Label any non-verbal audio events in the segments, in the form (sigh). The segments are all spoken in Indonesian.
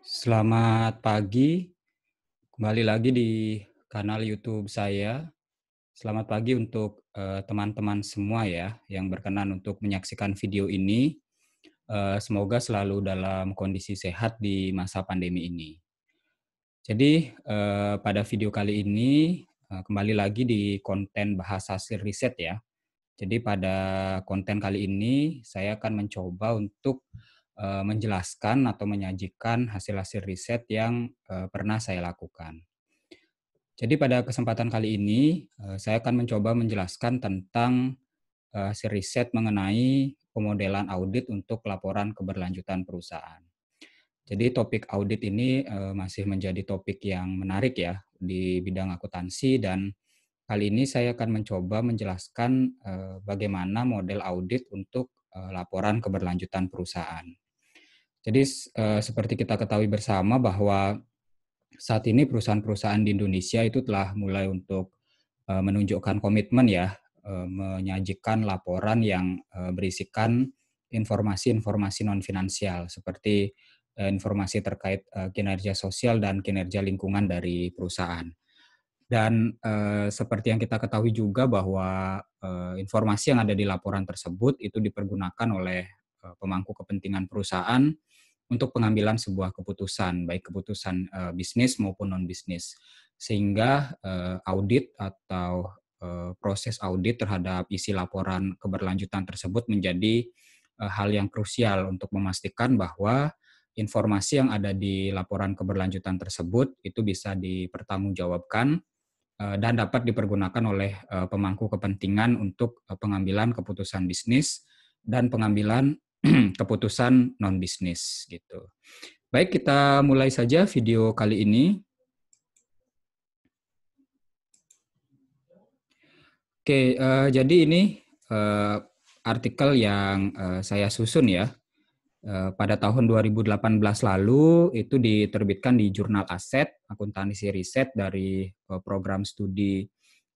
Selamat pagi, kembali lagi di kanal YouTube saya. Selamat pagi untuk eh, teman-teman uh, semua ya yang berkenan untuk menyaksikan video ini. Uh, semoga selalu dalam kondisi sehat di masa pandemi ini. Jadi uh, pada video kali ini uh, kembali lagi di konten bahasa hasil riset ya. Jadi pada konten kali ini saya akan mencoba untuk Eh, menjelaskan atau menyajikan hasil-hasil riset yang eh, pernah saya lakukan. Jadi pada kesempatan kali ini eh, saya akan mencoba menjelaskan tentang hasil riset mengenai pemodelan audit untuk laporan keberlanjutan perusahaan. Jadi topik audit ini masih menjadi topik yang menarik ya di bidang akuntansi dan kali ini saya akan mencoba menjelaskan bagaimana model audit untuk laporan keberlanjutan perusahaan. Jadi eh, seperti kita ketahui bersama bahwa saat ini perusahaan-perusahaan di Indonesia itu telah mulai untuk eh, menunjukkan komitmen ya eh, menyajikan laporan yang berisikan informasi-informasi non finansial seperti informasi terkait kinerja sosial dan kinerja lingkungan dari perusahaan. Dan seperti yang kita ketahui juga bahwa informasi yang ada di laporan tersebut itu dipergunakan oleh pemangku kepentingan perusahaan untuk pengambilan sebuah keputusan, baik keputusan uh, bisnis maupun non-bisnis. Sehingga uh, audit atau uh, proses audit terhadap isi laporan keberlanjutan tersebut menjadi uh, hal yang krusial untuk memastikan bahwa informasi yang ada di laporan keberlanjutan tersebut itu bisa dipertanggungjawabkan dan dapat dipergunakan oleh pemangku kepentingan untuk pengambilan keputusan bisnis dan pengambilan (clears throat) keputusan non bisnis gitu. Baik, kita mulai saja video kali ini. Oke, uh, jadi ini uh, artikel yang uh, saya susun ya. pada tahun 2018 lalu itu diterbitkan di Jurnal Aset Akuntansi Riset dari program studi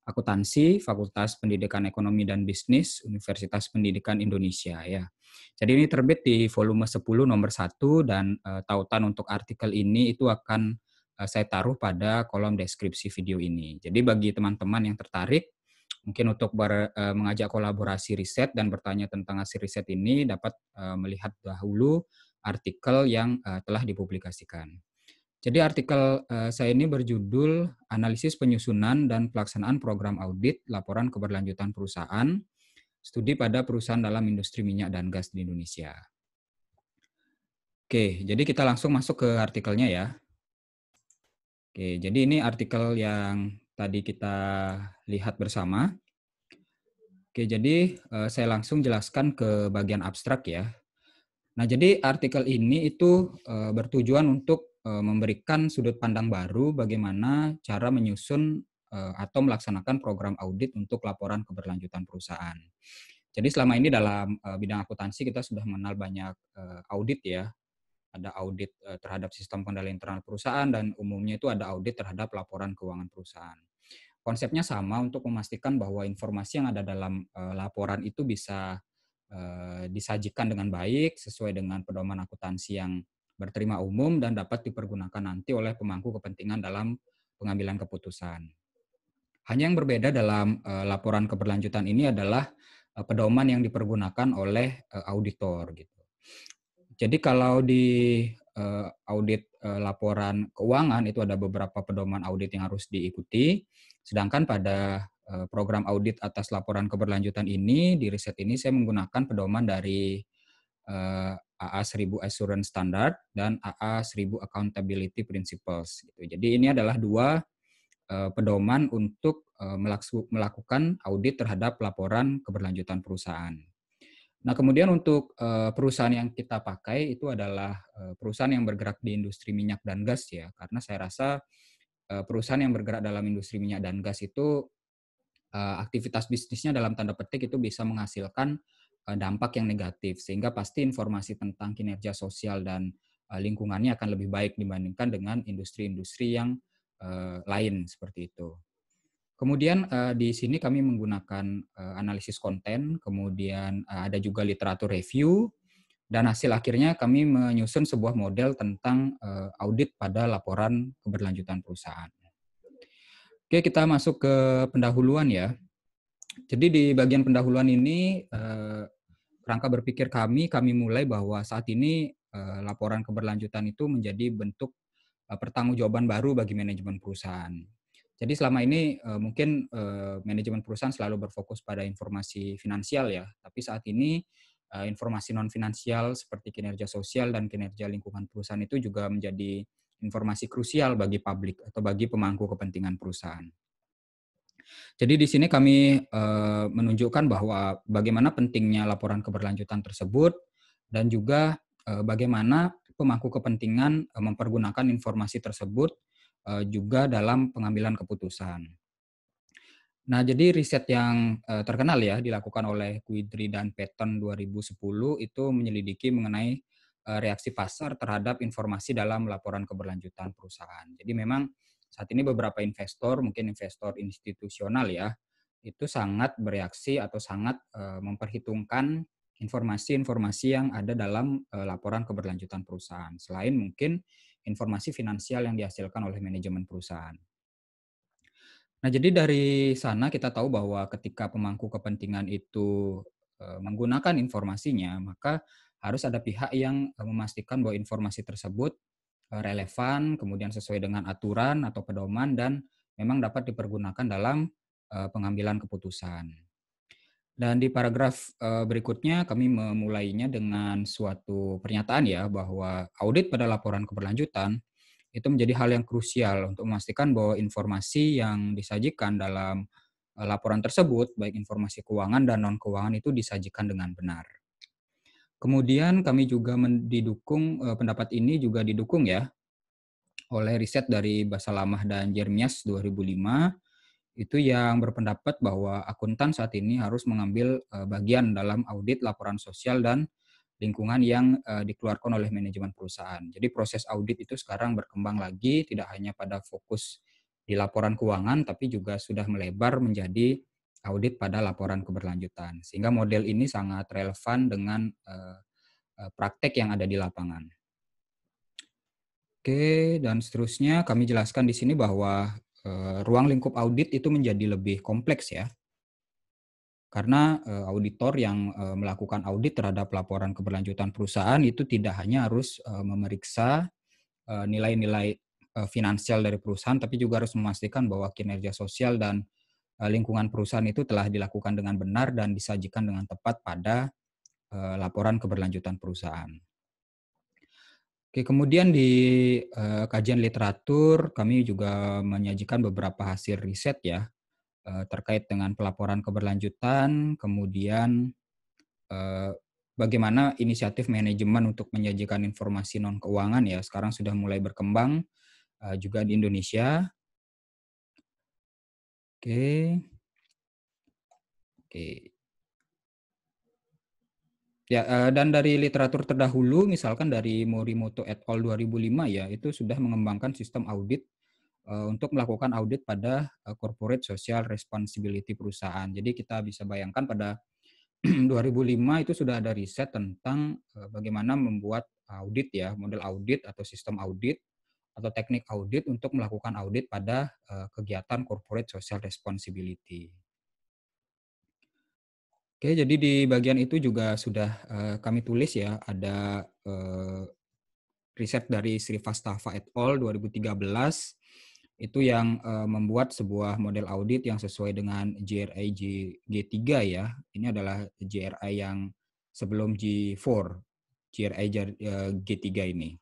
Akuntansi, Fakultas Pendidikan Ekonomi dan Bisnis, Universitas Pendidikan Indonesia ya. Jadi ini terbit di volume 10 nomor 1 dan uh, tautan untuk artikel ini itu akan uh, saya taruh pada kolom deskripsi video ini. Jadi bagi teman-teman yang tertarik mungkin untuk ber, uh, mengajak kolaborasi riset dan bertanya tentang hasil riset ini dapat uh, melihat dahulu artikel yang uh, telah dipublikasikan. Jadi artikel eh, saya ini berjudul Analisis Penyusunan dan Pelaksanaan Program Audit Laporan Keberlanjutan Perusahaan, Studi pada Perusahaan dalam Industri Minyak dan Gas di Indonesia. Oke, jadi kita langsung masuk ke artikelnya ya. Oke, jadi ini artikel yang tadi kita lihat bersama. Oke, jadi eh, saya langsung jelaskan ke bagian abstrak ya. Nah, jadi artikel ini itu eh, bertujuan untuk Eh, memberikan sudut pandang baru bagaimana cara menyusun eh, atau melaksanakan program audit untuk laporan keberlanjutan perusahaan. Jadi selama ini dalam eh, bidang akuntansi kita sudah mengenal banyak audit ya. Ada audit terhadap sistem pengendalian internal perusahaan dan umumnya itu ada audit terhadap laporan keuangan perusahaan. Konsepnya sama untuk memastikan bahwa informasi yang ada dalam laporan itu bisa disajikan dengan baik sesuai dengan pedoman akuntansi yang berterima umum dan dapat dipergunakan nanti oleh pemangku kepentingan dalam pengambilan keputusan. Hanya yang berbeda dalam eh, laporan keberlanjutan ini adalah eh, pedoman yang dipergunakan oleh eh, auditor gitu. Jadi kalau di audit laporan keuangan itu ada beberapa pedoman audit yang harus diikuti, sedangkan pada program audit atas laporan keberlanjutan ini di riset ini saya menggunakan pedoman dari AA1000 Assurance Standard dan AA1000 Accountability Principles. Gitu. Jadi ini adalah dua eh, pedoman untuk eh, melakukan audit terhadap laporan keberlanjutan perusahaan. Nah, kemudian untuk eh, perusahaan yang kita pakai itu adalah perusahaan yang bergerak di industri minyak dan gas ya, karena saya rasa perusahaan yang bergerak dalam industri minyak dan gas itu aktivitas bisnisnya dalam tanda petik itu bisa menghasilkan Eh, dampak yang negatif sehingga pasti informasi tentang kinerja sosial dan eh, lingkungannya akan lebih baik dibandingkan dengan industri-industri yang eh, lain seperti itu. Kemudian di sini kami menggunakan analisis konten, kemudian ada juga literatur review dan hasil akhirnya kami menyusun sebuah model tentang audit pada laporan keberlanjutan perusahaan. Oke, kita masuk ke pendahuluan ya. Jadi di bagian pendahuluan ini rangka berpikir kami, kami mulai bahwa saat ini eh, laporan keberlanjutan itu menjadi bentuk eh, pertanggungjawaban baru bagi manajemen perusahaan. Jadi selama ini eh, mungkin eh, manajemen perusahaan selalu berfokus pada informasi finansial ya, tapi saat ini eh, informasi non finansial seperti kinerja sosial dan kinerja lingkungan perusahaan itu juga menjadi informasi krusial bagi publik atau bagi pemangku kepentingan perusahaan. Jadi di sini kami eh, menunjukkan bahwa bagaimana pentingnya laporan keberlanjutan tersebut dan juga eh, bagaimana pemangku kepentingan eh, mempergunakan informasi tersebut juga dalam pengambilan keputusan. Nah, jadi riset yang terkenal ya dilakukan oleh Guidry dan Patton 2010 itu menyelidiki mengenai reaksi pasar terhadap informasi dalam laporan keberlanjutan perusahaan. Jadi memang saat ini beberapa investor, mungkin investor institusional ya, itu sangat bereaksi atau sangat eh, memperhitungkan informasi-informasi yang ada dalam eh, laporan keberlanjutan perusahaan. Selain mungkin informasi finansial yang dihasilkan oleh manajemen perusahaan. Nah, jadi dari sana kita tahu bahwa ketika pemangku kepentingan itu eh, menggunakan informasinya, maka harus ada pihak yang memastikan bahwa informasi tersebut Eh, relevan, kemudian sesuai dengan aturan atau pedoman dan memang dapat dipergunakan dalam eh, pengambilan keputusan. Dan di paragraf eh, berikutnya kami memulainya dengan suatu pernyataan ya bahwa audit pada laporan keberlanjutan itu menjadi hal yang krusial untuk memastikan bahwa informasi yang disajikan dalam laporan tersebut baik informasi keuangan dan non keuangan itu disajikan dengan benar. Kemudian kami juga didukung eh, pendapat ini juga didukung ya oleh riset dari Basalamah dan Jermias 2005 itu yang berpendapat bahwa akuntan saat ini harus mengambil eh, bagian dalam audit laporan sosial dan lingkungan yang eh, dikeluarkan oleh manajemen perusahaan. Jadi proses audit itu sekarang berkembang lagi tidak hanya pada fokus di laporan keuangan tapi juga sudah melebar menjadi audit pada laporan keberlanjutan. Sehingga model ini sangat relevan dengan eh, eh, praktek yang ada di lapangan. Oke, dan seterusnya kami jelaskan di sini bahwa eh, ruang lingkup audit itu menjadi lebih kompleks ya. Karena auditor yang melakukan audit terhadap laporan keberlanjutan perusahaan itu tidak hanya harus memeriksa nilai-nilai finansial dari perusahaan, tapi juga harus memastikan bahwa kinerja sosial dan Eh, lingkungan perusahaan itu telah dilakukan dengan benar dan disajikan dengan tepat pada eh, laporan keberlanjutan perusahaan. Oke, kemudian di eh, kajian literatur kami juga menyajikan beberapa hasil riset ya terkait dengan pelaporan keberlanjutan, kemudian bagaimana inisiatif manajemen untuk menyajikan informasi non keuangan ya sekarang sudah mulai berkembang juga di Indonesia Oke. Oke. Ya, eh, dan dari literatur terdahulu, misalkan dari Morimoto et al. 2005 ya, itu sudah mengembangkan sistem audit eh, untuk melakukan audit pada eh, corporate social responsibility perusahaan. Jadi kita bisa bayangkan pada 2005 (clears throat) itu sudah ada riset tentang bagaimana membuat audit ya, model audit atau sistem audit atau teknik audit untuk melakukan audit pada eh, kegiatan corporate social responsibility. Oke, jadi di bagian itu juga sudah eh, kami tulis ya, ada eh, riset dari Sri Vastava et al. 2013 itu yang membuat sebuah model audit yang sesuai dengan GRI G3 ya. Ini adalah GRI yang sebelum G4, GRI G3 ini.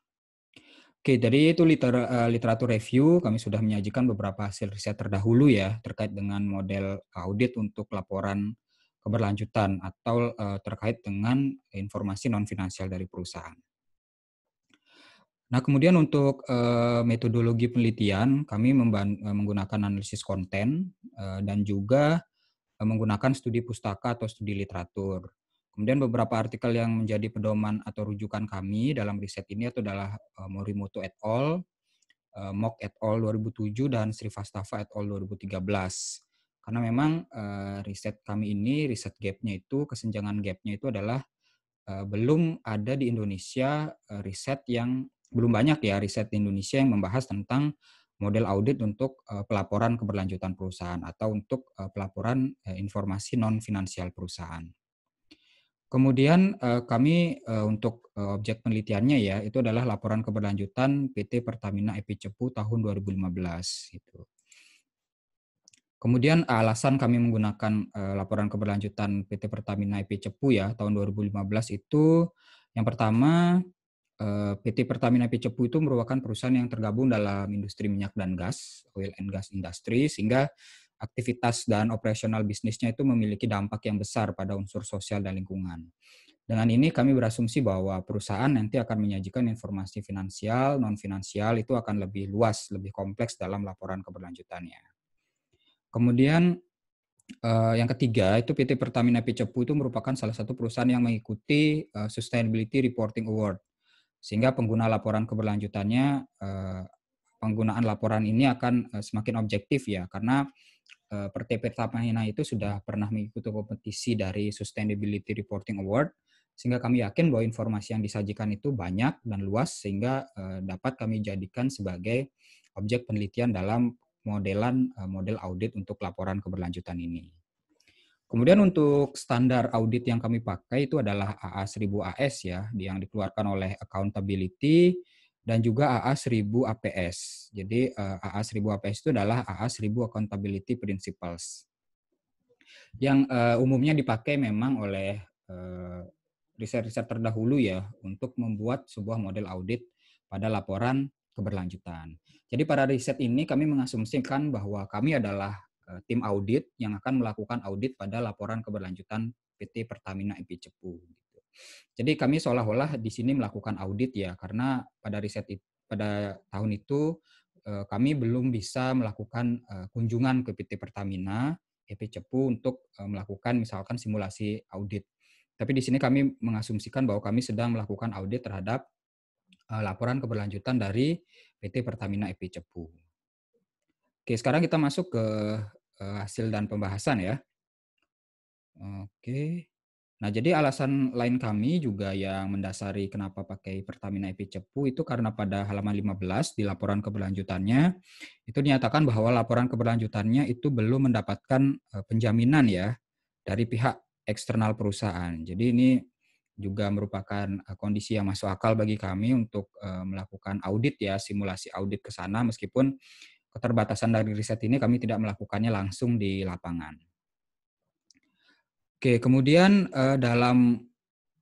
Oke, dari itu liter, uh, literatur review kami sudah menyajikan beberapa hasil riset terdahulu ya terkait dengan model audit untuk laporan keberlanjutan atau uh, terkait dengan informasi non finansial dari perusahaan. Nah, kemudian untuk uh, metodologi penelitian kami menggunakan analisis konten uh, dan juga uh, menggunakan studi pustaka atau studi literatur. Kemudian beberapa artikel yang menjadi pedoman atau rujukan kami dalam riset ini itu adalah eh, Morimoto et al., eh, Mok et al. 2007, dan Srivastava et al. 2013. Karena memang eh, riset kami ini, riset gapnya itu, kesenjangan gapnya itu adalah belum ada di Indonesia riset yang, belum banyak ya riset di Indonesia yang membahas tentang model audit untuk pelaporan keberlanjutan perusahaan atau untuk pelaporan informasi non-finansial perusahaan. Kemudian eh, kami eh, untuk eh, objek penelitiannya ya itu adalah laporan keberlanjutan PT Pertamina EP Cepu tahun 2015 itu. Kemudian alasan kami menggunakan laporan keberlanjutan PT Pertamina EP Cepu ya tahun 2015 itu yang pertama PT Pertamina EP Cepu itu merupakan perusahaan yang tergabung dalam industri minyak dan gas, oil and gas industry sehingga aktivitas dan operasional bisnisnya itu memiliki dampak yang besar pada unsur sosial dan lingkungan. Dengan ini kami berasumsi bahwa perusahaan nanti akan menyajikan informasi finansial, non-finansial itu akan lebih luas, lebih kompleks dalam laporan keberlanjutannya. Kemudian eh, yang ketiga itu PT Pertamina Picepu itu merupakan salah satu perusahaan yang mengikuti eh, Sustainability Reporting Award, sehingga pengguna laporan keberlanjutannya eh, penggunaan laporan ini akan semakin objektif ya, karena uh, eh, PT itu sudah pernah mengikuti kompetisi dari Sustainability Reporting Award sehingga kami yakin bahwa informasi yang disajikan itu banyak dan luas sehingga eh, dapat kami jadikan sebagai objek penelitian dalam modelan eh, model audit untuk laporan keberlanjutan ini. Kemudian untuk standar audit yang kami pakai itu adalah AA 1000 AS ya yang dikeluarkan oleh Accountability dan juga AA 1000 APS. Jadi AA 1000 APS itu adalah AA 1000 Accountability Principles. Yang uh, umumnya dipakai memang oleh riset eh, riset-riset terdahulu ya untuk membuat sebuah model audit pada laporan keberlanjutan. Jadi pada riset ini kami mengasumsikan bahwa kami adalah uh, tim audit yang akan melakukan audit pada laporan keberlanjutan PT Pertamina IP Cepu. Jadi kami seolah-olah di sini melakukan audit ya, karena pada riset pada tahun itu eh, kami belum bisa melakukan eh, kunjungan ke PT Pertamina, PT Cepu untuk eh, melakukan misalkan simulasi audit. Tapi di sini kami mengasumsikan bahwa kami sedang melakukan audit terhadap laporan keberlanjutan dari PT Pertamina EP Cepu. Oke, sekarang kita masuk ke hasil dan pembahasan ya. Oke. Nah, jadi alasan lain kami juga yang mendasari kenapa pakai Pertamina IP Cepu itu karena pada halaman 15 di laporan keberlanjutannya itu dinyatakan bahwa laporan keberlanjutannya itu belum mendapatkan e, penjaminan ya dari pihak eksternal perusahaan. Jadi ini juga merupakan e, kondisi yang masuk akal bagi kami untuk e, melakukan audit ya, simulasi audit ke sana meskipun keterbatasan dari riset ini kami tidak melakukannya langsung di lapangan. Oke, kemudian uh, dalam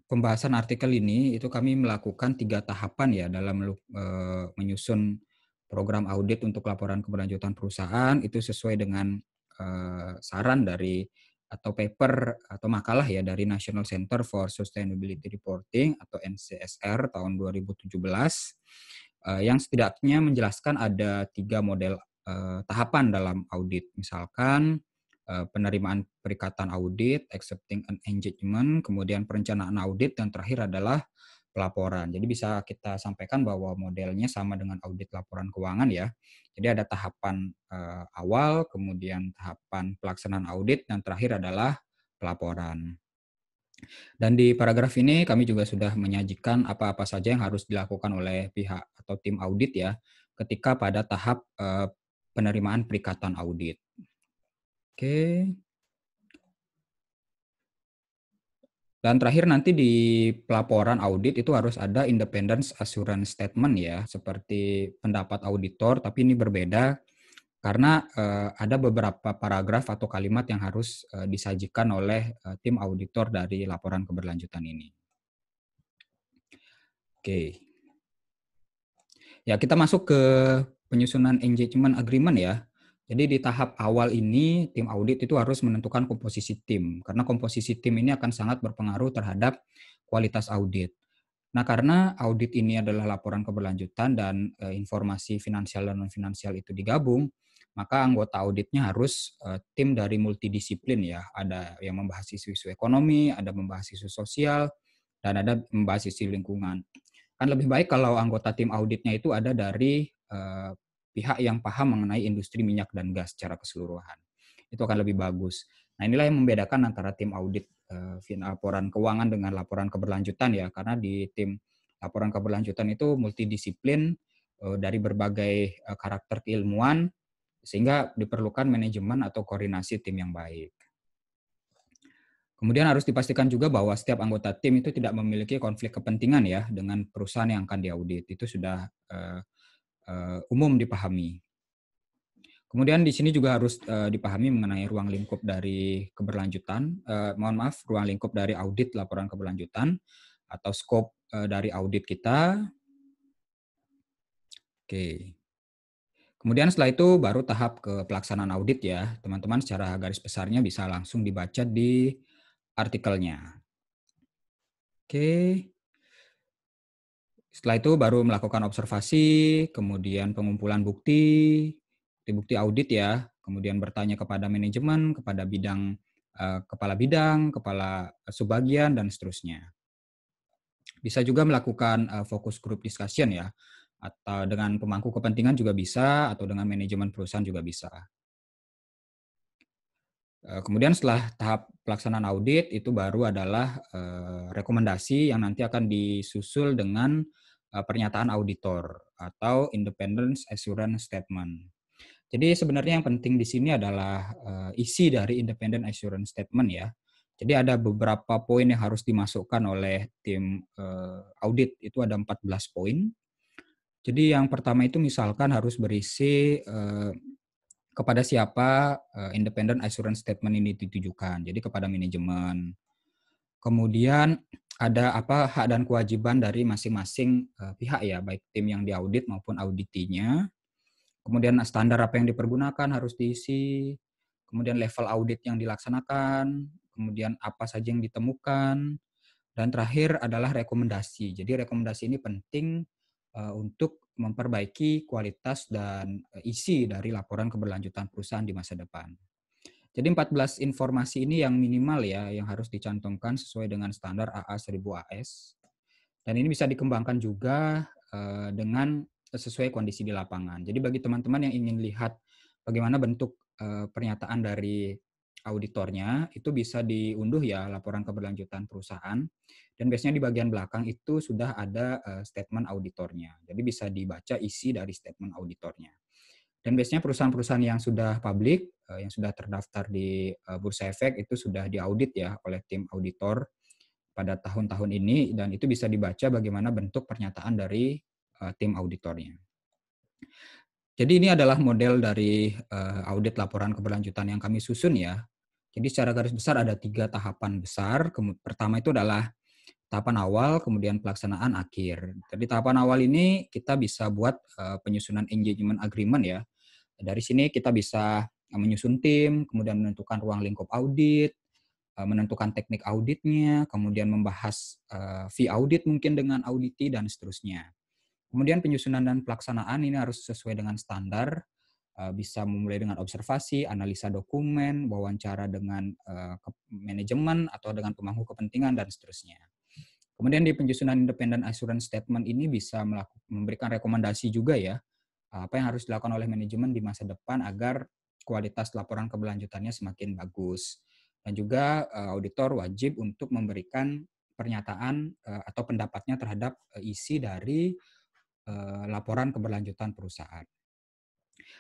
pembahasan artikel ini itu kami melakukan tiga tahapan ya dalam uh, menyusun program audit untuk laporan keberlanjutan perusahaan itu sesuai dengan uh, saran dari atau paper atau makalah ya dari National Center for Sustainability Reporting atau NCSR tahun 2017 uh, yang setidaknya menjelaskan ada tiga model uh, tahapan dalam audit misalkan Eh, penerimaan perikatan audit, accepting an engagement, kemudian perencanaan audit, dan terakhir adalah pelaporan. Jadi bisa kita sampaikan bahwa modelnya sama dengan audit laporan keuangan ya. Jadi ada tahapan uh, awal, kemudian tahapan pelaksanaan audit, dan terakhir adalah pelaporan. Dan di paragraf ini kami juga sudah menyajikan apa-apa saja yang harus dilakukan oleh pihak atau tim audit ya ketika pada tahap uh, penerimaan perikatan audit. Oke. Dan terakhir nanti di pelaporan audit itu harus ada independence assurance statement ya, seperti pendapat auditor, tapi ini berbeda karena eh, ada beberapa paragraf atau kalimat yang harus eh, disajikan oleh eh, tim auditor dari laporan keberlanjutan ini. Oke. Ya, kita masuk ke penyusunan engagement agreement ya. Jadi di tahap awal ini tim audit itu harus menentukan komposisi tim karena komposisi tim ini akan sangat berpengaruh terhadap kualitas audit. Nah, karena audit ini adalah laporan keberlanjutan dan e, informasi finansial dan non finansial itu digabung, maka anggota auditnya harus e, tim dari multidisiplin ya. Ada yang membahas isu-isu ekonomi, ada membahas isu sosial, dan ada membahas isu lingkungan. Kan lebih baik kalau anggota tim auditnya itu ada dari eh, pihak yang paham mengenai industri minyak dan gas secara keseluruhan. Itu akan lebih bagus. Nah, inilah yang membedakan antara tim audit uh, laporan keuangan dengan laporan keberlanjutan ya, karena di tim laporan keberlanjutan itu multidisiplin uh, dari berbagai uh, karakter keilmuan sehingga diperlukan manajemen atau koordinasi tim yang baik. Kemudian harus dipastikan juga bahwa setiap anggota tim itu tidak memiliki konflik kepentingan ya dengan perusahaan yang akan diaudit. Itu sudah eh, uh, umum dipahami. Kemudian di sini juga harus uh, dipahami mengenai ruang lingkup dari keberlanjutan, uh, mohon maaf, ruang lingkup dari audit laporan keberlanjutan atau scope uh, dari audit kita. Oke. Kemudian setelah itu baru tahap ke pelaksanaan audit ya. Teman-teman secara garis besarnya bisa langsung dibaca di artikelnya. Oke. Setelah itu baru melakukan observasi, kemudian pengumpulan bukti, bukti audit ya, kemudian bertanya kepada manajemen, kepada bidang eh, kepala bidang, kepala subbagian dan seterusnya. Bisa juga melakukan eh, fokus group discussion ya, atau dengan pemangku kepentingan juga bisa, atau dengan manajemen perusahaan juga bisa. Eh, kemudian setelah tahap pelaksanaan audit itu baru adalah eh, rekomendasi yang nanti akan disusul dengan eh, pernyataan auditor atau independence assurance statement. Jadi sebenarnya yang penting di sini adalah isi dari independent assurance statement ya. Jadi ada beberapa poin yang harus dimasukkan oleh tim audit itu ada 14 poin. Jadi yang pertama itu misalkan harus berisi kepada siapa uh, independent assurance statement ini ditujukan. Jadi kepada manajemen. Kemudian ada apa hak dan kewajiban dari masing-masing uh, pihak ya, baik tim yang diaudit maupun auditinya. Kemudian standar apa yang dipergunakan harus diisi. Kemudian level audit yang dilaksanakan, kemudian apa saja yang ditemukan, dan terakhir adalah rekomendasi. Jadi rekomendasi ini penting uh, untuk memperbaiki kualitas dan eh, isi dari laporan keberlanjutan perusahaan di masa depan. Jadi 14 informasi ini yang minimal ya yang harus dicantumkan sesuai dengan standar AA 1000 AS. Dan ini bisa dikembangkan juga eh, dengan sesuai kondisi di lapangan. Jadi bagi teman-teman yang ingin lihat bagaimana bentuk eh, pernyataan dari auditornya itu bisa diunduh ya laporan keberlanjutan perusahaan dan biasanya di bagian belakang itu sudah ada eh, statement auditornya. Jadi bisa dibaca isi dari statement auditornya. Dan biasanya perusahaan-perusahaan yang sudah publik, eh, yang sudah terdaftar di eh, Bursa Efek itu sudah diaudit ya oleh tim auditor pada tahun-tahun ini dan itu bisa dibaca bagaimana bentuk pernyataan dari tim auditornya. Jadi ini adalah model dari audit laporan keberlanjutan yang kami susun ya. Jadi secara garis besar ada tiga tahapan besar. Pertama itu adalah tahapan awal, kemudian pelaksanaan akhir. Jadi tahapan awal ini kita bisa buat eh, penyusunan engagement agreement ya. Dari sini kita bisa eh, menyusun tim, kemudian menentukan ruang lingkup audit, eh, menentukan teknik auditnya, kemudian membahas fee audit mungkin dengan auditi dan seterusnya. Kemudian penyusunan dan pelaksanaan ini harus sesuai dengan standar Eh, bisa memulai dengan observasi, analisa dokumen, wawancara dengan eh, manajemen atau dengan pemangku kepentingan dan seterusnya. Kemudian di penyusunan independen assurance statement ini bisa memberikan rekomendasi juga ya apa yang harus dilakukan oleh manajemen di masa depan agar kualitas laporan keberlanjutannya semakin bagus. Dan juga eh, auditor wajib untuk memberikan pernyataan atau pendapatnya terhadap isi dari laporan keberlanjutan perusahaan.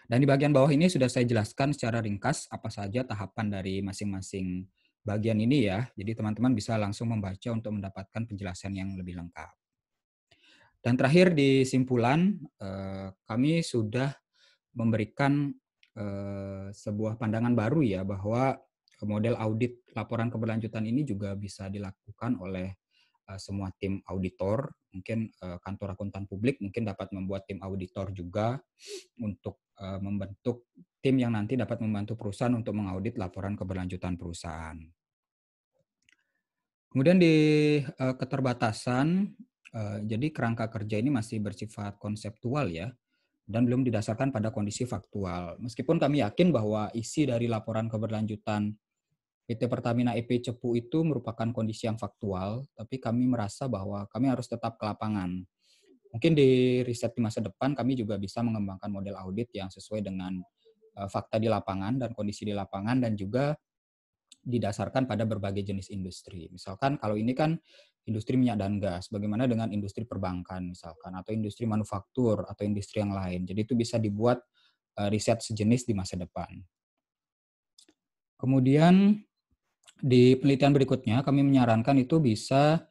Dan di bagian bawah ini sudah saya jelaskan secara ringkas apa saja tahapan dari masing-masing bagian ini ya. Jadi teman-teman bisa langsung membaca untuk mendapatkan penjelasan yang lebih lengkap. Dan terakhir di simpulan, eh, kami sudah memberikan eh, sebuah pandangan baru ya bahwa model audit laporan keberlanjutan ini juga bisa dilakukan oleh eh, semua tim auditor, mungkin kantor akuntan publik mungkin dapat membuat tim auditor juga untuk Eh, membentuk tim yang nanti dapat membantu perusahaan untuk mengaudit laporan keberlanjutan perusahaan. Kemudian di eh, keterbatasan, eh, jadi kerangka kerja ini masih bersifat konseptual ya, dan belum didasarkan pada kondisi faktual. Meskipun kami yakin bahwa isi dari laporan keberlanjutan PT Pertamina EP Cepu itu merupakan kondisi yang faktual, tapi kami merasa bahwa kami harus tetap ke lapangan Mungkin di riset di masa depan kami juga bisa mengembangkan model audit yang sesuai dengan eh, fakta di lapangan dan kondisi di lapangan dan juga didasarkan pada berbagai jenis industri. Misalkan kalau ini kan industri minyak dan gas, bagaimana dengan industri perbankan misalkan atau industri manufaktur atau industri yang lain. Jadi itu bisa dibuat eh, riset sejenis di masa depan. Kemudian di penelitian berikutnya kami menyarankan itu bisa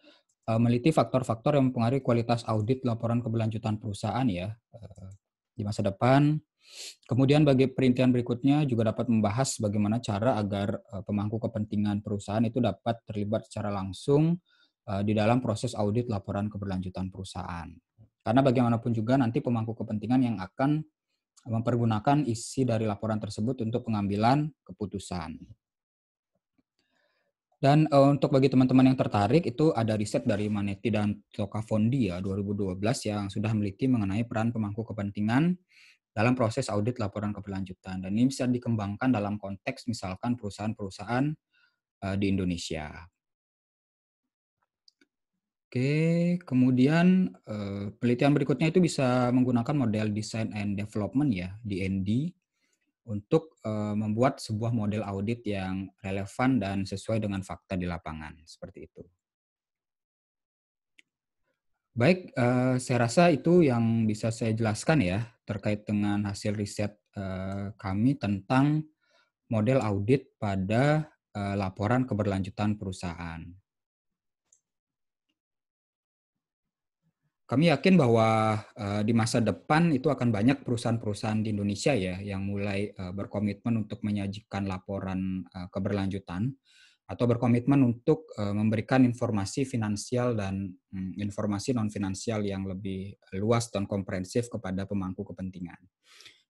Eh, meliti faktor-faktor yang mempengaruhi kualitas audit laporan keberlanjutan perusahaan ya eh, di masa depan. Kemudian bagi perintian berikutnya juga dapat membahas bagaimana cara agar eh, pemangku kepentingan perusahaan itu dapat terlibat secara langsung di dalam proses audit laporan keberlanjutan perusahaan. Karena bagaimanapun juga nanti pemangku kepentingan yang akan mempergunakan isi dari laporan tersebut untuk pengambilan keputusan. Dan uh, untuk bagi teman-teman yang tertarik itu ada riset dari Manetti dan Toka Fondi ya 2012 yang sudah meliti mengenai peran pemangku kepentingan dalam proses audit laporan keberlanjutan. Dan ini bisa dikembangkan dalam konteks misalkan perusahaan-perusahaan uh, di Indonesia. Oke, kemudian uh, penelitian berikutnya itu bisa menggunakan model design and development ya, DND untuk uh, membuat sebuah model audit yang relevan dan sesuai dengan fakta di lapangan seperti itu. Baik, uh, saya rasa itu yang bisa saya jelaskan ya terkait dengan hasil riset uh, kami tentang model audit pada laporan keberlanjutan perusahaan. Kami yakin bahwa uh, di masa depan itu akan banyak perusahaan-perusahaan di Indonesia ya yang mulai uh, berkomitmen untuk menyajikan laporan uh, keberlanjutan atau berkomitmen untuk uh, memberikan informasi finansial dan um, informasi non finansial yang lebih luas dan komprehensif kepada pemangku kepentingan.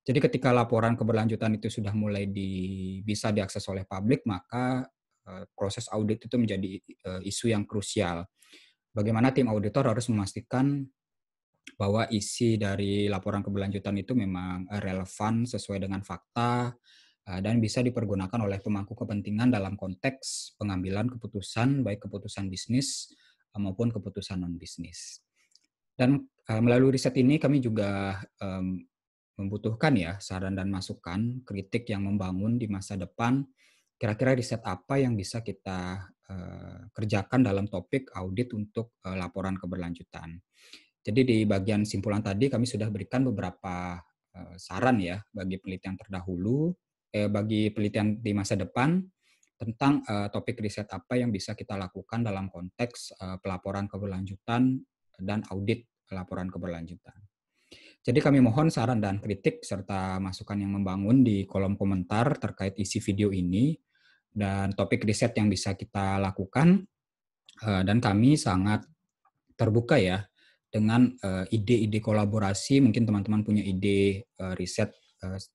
Jadi ketika laporan keberlanjutan itu sudah mulai di, bisa diakses oleh publik, maka uh, proses audit itu menjadi uh, isu yang krusial bagaimana tim auditor harus memastikan bahwa isi dari laporan keberlanjutan itu memang eh, relevan sesuai dengan fakta eh, dan bisa dipergunakan oleh pemangku kepentingan dalam konteks pengambilan keputusan baik keputusan bisnis eh, maupun keputusan non bisnis. Dan melalui riset ini kami juga membutuhkan ya saran dan masukan, kritik yang membangun di masa depan. Kira-kira riset apa yang bisa kita kerjakan dalam topik audit untuk uh, laporan keberlanjutan. Jadi di bagian simpulan tadi kami sudah berikan beberapa uh, saran ya bagi penelitian terdahulu, eh, bagi penelitian di masa depan tentang uh, topik riset apa yang bisa kita lakukan dalam konteks uh, pelaporan keberlanjutan dan audit laporan keberlanjutan. Jadi kami mohon saran dan kritik serta masukan yang membangun di kolom komentar terkait isi video ini dan topik riset yang bisa kita lakukan eh, dan kami sangat terbuka ya dengan eh, ide-ide kolaborasi mungkin teman-teman punya ide eh, riset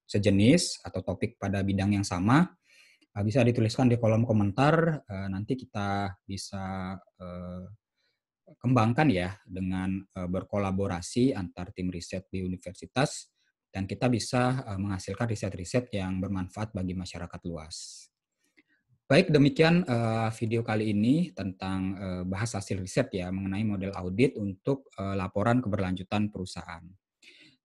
sejenis atau topik pada bidang yang sama bisa dituliskan di kolom komentar nanti kita bisa kembangkan ya dengan berkolaborasi antar tim riset di universitas dan kita bisa menghasilkan riset-riset yang bermanfaat bagi masyarakat luas. Baik, demikian uh, video kali ini tentang uh, bahas hasil riset ya mengenai model audit untuk uh, laporan keberlanjutan perusahaan.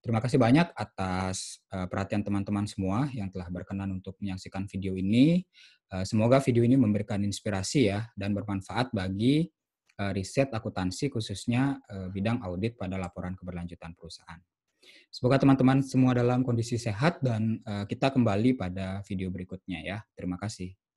Terima kasih banyak atas uh, perhatian teman-teman semua yang telah berkenan untuk menyaksikan video ini. Uh, semoga video ini memberikan inspirasi ya dan bermanfaat bagi uh, riset akuntansi khususnya uh, bidang audit pada laporan keberlanjutan perusahaan. Semoga teman-teman semua dalam kondisi sehat dan uh, kita kembali pada video berikutnya ya. Terima kasih.